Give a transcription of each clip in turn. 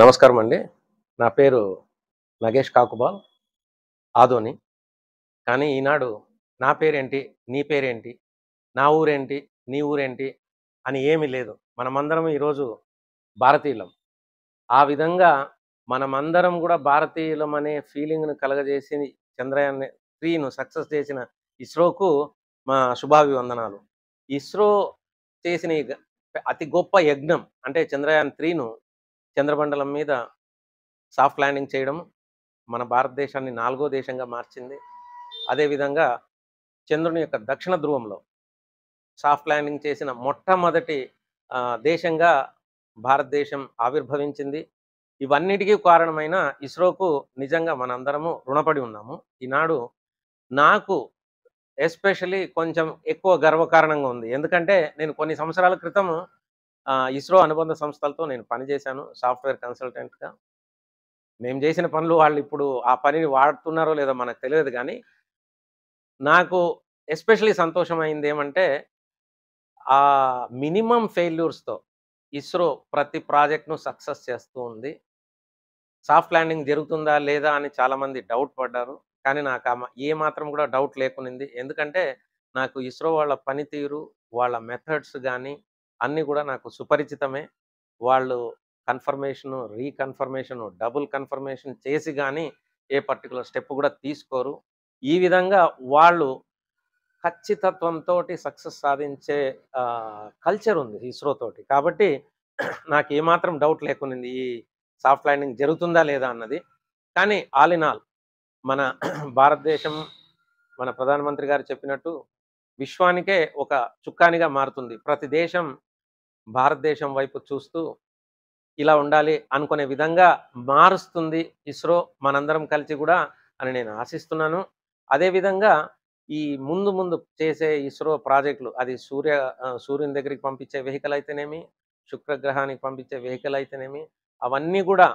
నమస్కారం అండి నా పేరు నగేష్ కాకుబాల్ ఆదోని కానీ ఈనాడు నా పేరేంటి నీ పేరేంటి నా ఊరేంటి నీ ఊరేంటి అని ఏమీ లేదు మనమందరం ఈరోజు భారతీయులం ఆ విధంగా మనమందరం కూడా భారతీయులం అనే ఫీలింగ్ను కలగజేసి చంద్రయాన్ త్రీను సక్సెస్ చేసిన ఇస్రోకు మా శుభాభివందనాలు ఇస్రో చేసిన అతి గొప్ప యజ్ఞం అంటే చంద్రయాన్ త్రీను చంద్రమండలం మీద సాఫ్ట్ ల్యాండింగ్ చేయడం మన భారతదేశాన్ని నాలుగో దేశంగా మార్చింది అదేవిధంగా చంద్రుని యొక్క దక్షిణ ధ్రువంలో సాఫ్ట్ ల్యాండింగ్ చేసిన మొట్టమొదటి దేశంగా భారతదేశం ఆవిర్భవించింది ఇవన్నిటికీ కారణమైన ఇస్రోకు నిజంగా మనందరము రుణపడి ఉన్నాము ఈనాడు నాకు ఎస్పెషలీ కొంచెం ఎక్కువ గర్వకారణంగా ఉంది ఎందుకంటే నేను కొన్ని సంవత్సరాల క్రితం ఇస్రో అనుబంధ సంస్థలతో నేను పనిచేశాను సాఫ్ట్వేర్ కన్సల్టెంట్గా మేము చేసిన పనులు వాళ్ళు ఇప్పుడు ఆ పనిని వాడుతున్నారో లేదో మనకు తెలియదు కానీ నాకు ఎస్పెషలీ సంతోషమైంది ఏమంటే ఆ మినిమం ఫెయిల్యూర్స్తో ఇస్రో ప్రతి ప్రాజెక్ట్ను సక్సెస్ చేస్తూ ఉంది సాఫ్ట్ ల్యాండింగ్ జరుగుతుందా లేదా అని చాలామంది డౌట్ పడ్డారు కానీ నాకు ఏ మాత్రం కూడా డౌట్ లేకునింది ఎందుకంటే నాకు ఇస్రో వాళ్ళ పనితీరు వాళ్ళ మెథడ్స్ కానీ అన్నీ కూడా నాకు సుపరిచితమే వాళ్ళు కన్ఫర్మేషను రీకన్ఫర్మేషను డబుల్ కన్ఫర్మేషన్ చేసి కానీ ఏ పర్టికులర్ స్టెప్ కూడా తీసుకోరు ఈ విధంగా వాళ్ళు ఖచ్చితత్వంతో సక్సెస్ సాధించే కల్చర్ ఉంది ఇస్రోతోటి కాబట్టి నాకు ఏమాత్రం డౌట్ లేకునింది ఈ సాఫ్ట్ ల్యాండింగ్ జరుగుతుందా లేదా అన్నది కానీ ఆల్ ఇన్ ఆల్ మన భారతదేశం మన ప్రధానమంత్రి గారు చెప్పినట్టు విశ్వానికే ఒక చుక్కానిగా మారుతుంది ప్రతి దేశం భారతదేశం వైపు చూస్తూ ఇలా ఉండాలి అనుకునే విధంగా మారుస్తుంది ఇస్రో మనందరం కలిసి కూడా అని నేను ఆశిస్తున్నాను అదేవిధంగా ఈ ముందు ముందు చేసే ఇస్రో ప్రాజెక్టులు అది సూర్య సూర్యుని దగ్గరికి పంపించే వెహికల్ అయితేనేమి శుక్రగ్రహానికి పంపించే వెహికల్ అయితేనేమి అవన్నీ కూడా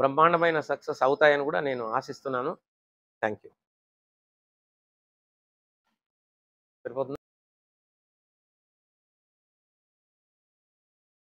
బ్రహ్మాండమైన సక్సెస్ అవుతాయని కూడా నేను ఆశిస్తున్నాను థ్యాంక్ యూ